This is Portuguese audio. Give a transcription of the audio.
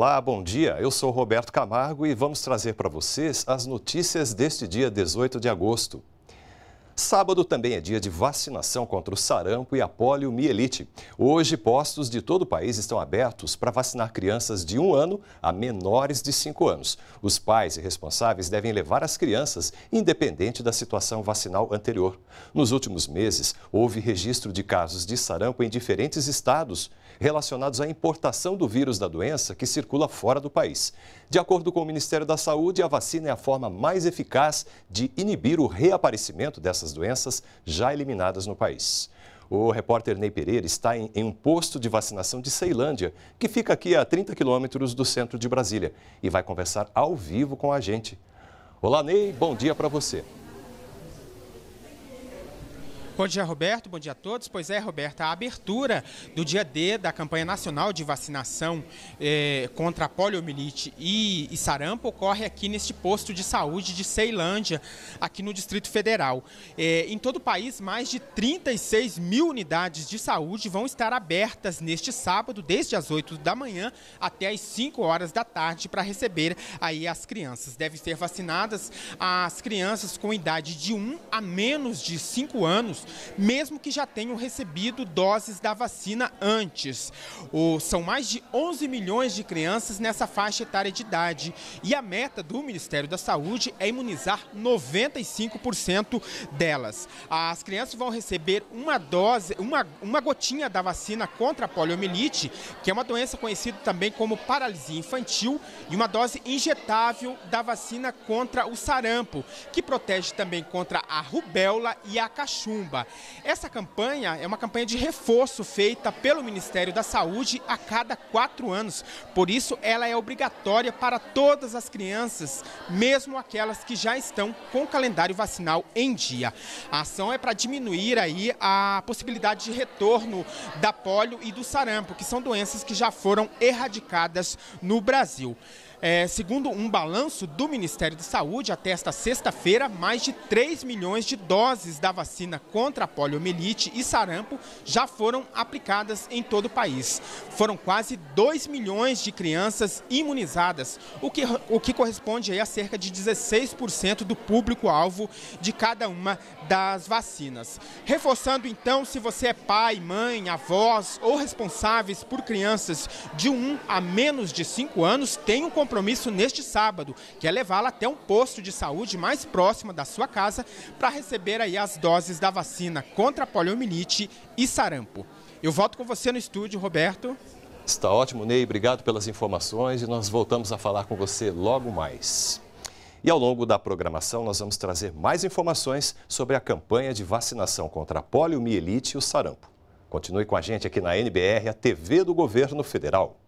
Olá, bom dia. Eu sou Roberto Camargo e vamos trazer para vocês as notícias deste dia 18 de agosto. Sábado também é dia de vacinação contra o sarampo e a poliomielite. Hoje, postos de todo o país estão abertos para vacinar crianças de um ano a menores de cinco anos. Os pais e responsáveis devem levar as crianças, independente da situação vacinal anterior. Nos últimos meses, houve registro de casos de sarampo em diferentes estados relacionados à importação do vírus da doença que circula fora do país. De acordo com o Ministério da Saúde, a vacina é a forma mais eficaz de inibir o reaparecimento dessas doenças já eliminadas no país. O repórter Ney Pereira está em, em um posto de vacinação de Ceilândia, que fica aqui a 30 quilômetros do centro de Brasília, e vai conversar ao vivo com a gente. Olá, Ney, bom dia para você. Bom dia, Roberto. Bom dia a todos. Pois é, Roberta, a abertura do dia D da campanha nacional de vacinação eh, contra a poliomielite e, e, sarampo ocorre aqui neste posto de saúde de Ceilândia, aqui no Distrito Federal. Eh, em todo o país, mais de 36 mil unidades de saúde vão estar abertas neste sábado, desde as 8 da manhã até as 5 horas da tarde, para receber aí as crianças. Devem ser vacinadas as crianças com idade de 1 a menos de 5 anos mesmo que já tenham recebido doses da vacina antes. O, são mais de 11 milhões de crianças nessa faixa etária de idade. E a meta do Ministério da Saúde é imunizar 95% delas. As crianças vão receber uma dose, uma, uma gotinha da vacina contra a poliomielite, que é uma doença conhecida também como paralisia infantil, e uma dose injetável da vacina contra o sarampo, que protege também contra a rubéola e a cachumba. Essa campanha é uma campanha de reforço feita pelo Ministério da Saúde a cada quatro anos. Por isso, ela é obrigatória para todas as crianças, mesmo aquelas que já estão com o calendário vacinal em dia. A ação é para diminuir aí a possibilidade de retorno da polio e do sarampo, que são doenças que já foram erradicadas no Brasil. É, segundo um balanço do Ministério da Saúde, até esta sexta-feira, mais de 3 milhões de doses da vacina contra a poliomielite e sarampo já foram aplicadas em todo o país. Foram quase 2 milhões de crianças imunizadas, o que, o que corresponde a cerca de 16% do público-alvo de cada uma das vacinas. Reforçando então, se você é pai, mãe, avós ou responsáveis por crianças de 1 a menos de 5 anos, tem um compromisso compromisso neste sábado, que é levá-la até um posto de saúde mais próximo da sua casa para receber aí as doses da vacina contra a poliomielite e sarampo. Eu volto com você no estúdio, Roberto. Está ótimo, Ney. Obrigado pelas informações e nós voltamos a falar com você logo mais. E ao longo da programação, nós vamos trazer mais informações sobre a campanha de vacinação contra a poliomielite e o sarampo. Continue com a gente aqui na NBR, a TV do Governo Federal.